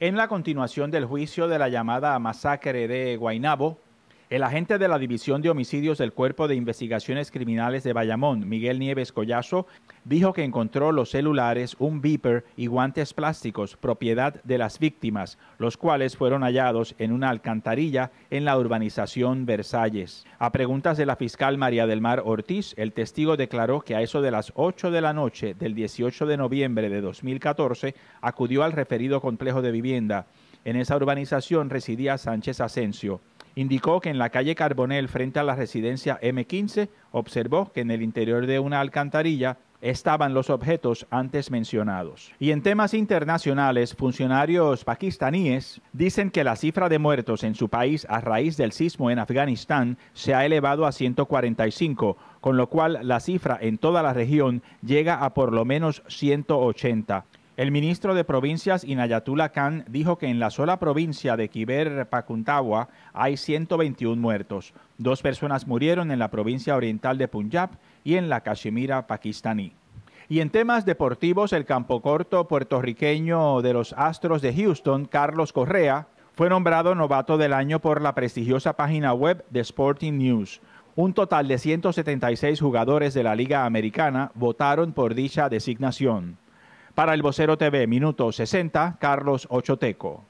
en la continuación del juicio de la llamada masacre de Guainabo el agente de la División de Homicidios del Cuerpo de Investigaciones Criminales de Bayamón, Miguel Nieves Collazo, dijo que encontró los celulares, un beeper y guantes plásticos propiedad de las víctimas, los cuales fueron hallados en una alcantarilla en la urbanización Versalles. A preguntas de la fiscal María del Mar Ortiz, el testigo declaró que a eso de las 8 de la noche del 18 de noviembre de 2014 acudió al referido complejo de vivienda. En esa urbanización residía Sánchez Asensio indicó que en la calle Carbonel, frente a la residencia M15, observó que en el interior de una alcantarilla estaban los objetos antes mencionados. Y en temas internacionales, funcionarios pakistaníes dicen que la cifra de muertos en su país a raíz del sismo en Afganistán se ha elevado a 145, con lo cual la cifra en toda la región llega a por lo menos 180. El ministro de Provincias Inayatullah Khan dijo que en la sola provincia de Kiber Pakuntawa hay 121 muertos. Dos personas murieron en la provincia oriental de Punjab y en la Cachemira pakistaní. Y en temas deportivos, el campocorto puertorriqueño de los Astros de Houston, Carlos Correa, fue nombrado novato del año por la prestigiosa página web de Sporting News. Un total de 176 jugadores de la Liga Americana votaron por dicha designación. Para el vocero TV, minuto 60, Carlos Ochoteco.